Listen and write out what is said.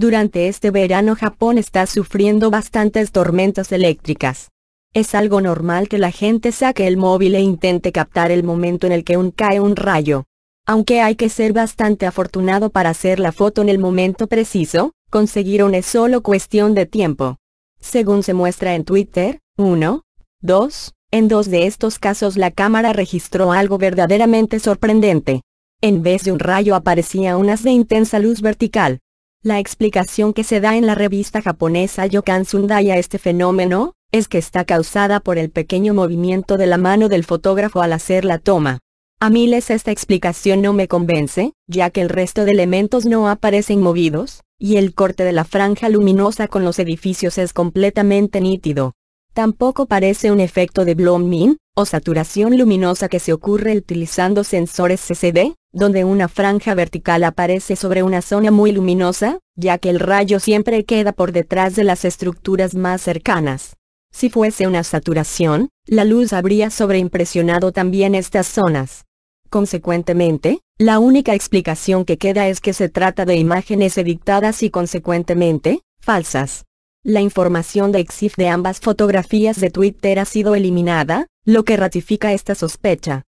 Durante este verano Japón está sufriendo bastantes tormentas eléctricas. Es algo normal que la gente saque el móvil e intente captar el momento en el que un cae un rayo. Aunque hay que ser bastante afortunado para hacer la foto en el momento preciso, conseguir una es solo cuestión de tiempo. Según se muestra en Twitter, 1, 2, en dos de estos casos la cámara registró algo verdaderamente sorprendente. En vez de un rayo aparecía unas de intensa luz vertical. La explicación que se da en la revista japonesa Yokan Sundai a este fenómeno, es que está causada por el pequeño movimiento de la mano del fotógrafo al hacer la toma. A miles esta explicación no me convence, ya que el resto de elementos no aparecen movidos, y el corte de la franja luminosa con los edificios es completamente nítido. Tampoco parece un efecto de blooming o saturación luminosa que se ocurre utilizando sensores CCD, donde una franja vertical aparece sobre una zona muy luminosa, ya que el rayo siempre queda por detrás de las estructuras más cercanas. Si fuese una saturación, la luz habría sobreimpresionado también estas zonas. Consecuentemente, la única explicación que queda es que se trata de imágenes editadas y consecuentemente, falsas. La información de EXIF de ambas fotografías de Twitter ha sido eliminada, lo que ratifica esta sospecha.